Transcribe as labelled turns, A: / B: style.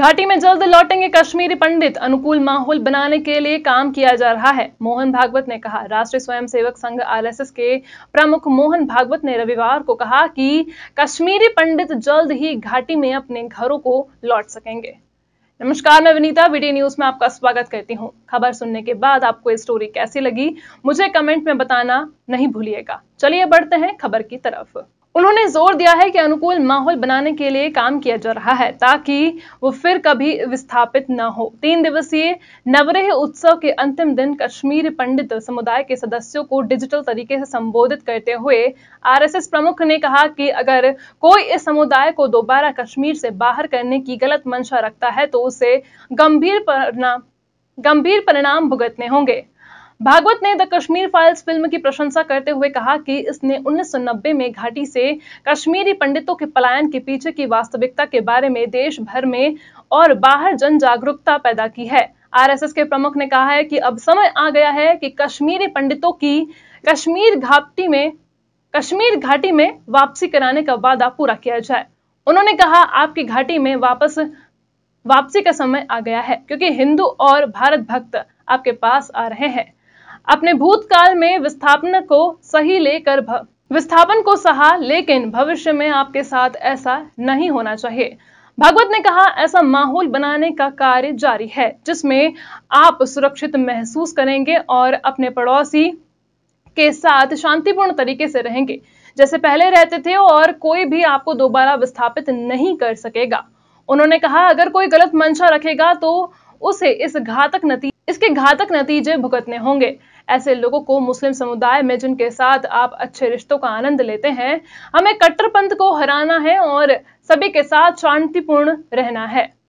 A: घाटी में जल्द लौटेंगे कश्मीरी पंडित अनुकूल माहौल बनाने के लिए काम किया जा रहा है मोहन भागवत ने कहा राष्ट्रीय स्वयंसेवक संघ आरएसएस के प्रमुख मोहन भागवत ने रविवार को कहा कि कश्मीरी पंडित जल्द ही घाटी में अपने घरों को लौट सकेंगे नमस्कार मैं विनीता वीडियो न्यूज में आपका स्वागत करती हूँ खबर सुनने के बाद आपको ये स्टोरी कैसी लगी मुझे कमेंट में बताना नहीं भूलिएगा चलिए बढ़ते हैं खबर की तरफ उन्होंने जोर दिया है कि अनुकूल माहौल बनाने के लिए काम किया जा रहा है ताकि वो फिर कभी विस्थापित न हो तीन दिवसीय नवरेह उत्सव के अंतिम दिन कश्मीर पंडित समुदाय के सदस्यों को डिजिटल तरीके से संबोधित करते हुए आरएसएस प्रमुख ने कहा कि अगर कोई इस समुदाय को दोबारा कश्मीर से बाहर करने की गलत मंशा रखता है तो उसे गंभीर परिणाम गंभीर परिणाम भुगतने होंगे भागवत ने द कश्मीर फाइल्स फिल्म की प्रशंसा करते हुए कहा कि इसने 1990 में घाटी से कश्मीरी पंडितों के पलायन के पीछे की वास्तविकता के बारे में देश भर में और बाहर जन जागरूकता पैदा की है आरएसएस के प्रमुख ने कहा है कि अब समय आ गया है कि कश्मीरी पंडितों की कश्मीर घाटी में कश्मीर घाटी में वापसी कराने का वादा पूरा किया जाए उन्होंने कहा आपकी घाटी में वापस वापसी का समय आ गया है क्योंकि हिंदू और भारत भक्त आपके पास आ रहे हैं अपने भूतकाल में विस्थापन को सही लेकर विस्थापन को सहा लेकिन भविष्य में आपके साथ ऐसा नहीं होना चाहिए भगवत ने कहा ऐसा माहौल बनाने का कार्य जारी है जिसमें आप सुरक्षित महसूस करेंगे और अपने पड़ोसी के साथ शांतिपूर्ण तरीके से रहेंगे जैसे पहले रहते थे और कोई भी आपको दोबारा विस्थापित नहीं कर सकेगा उन्होंने कहा अगर कोई गलत मंशा रखेगा तो उसे इस घातक नतीजे इसके घातक नतीजे भुगतने होंगे ऐसे लोगों को मुस्लिम समुदाय में जिनके साथ आप अच्छे रिश्तों का आनंद लेते हैं हमें कट्टरपंथ को हराना है और सभी के साथ शांतिपूर्ण रहना है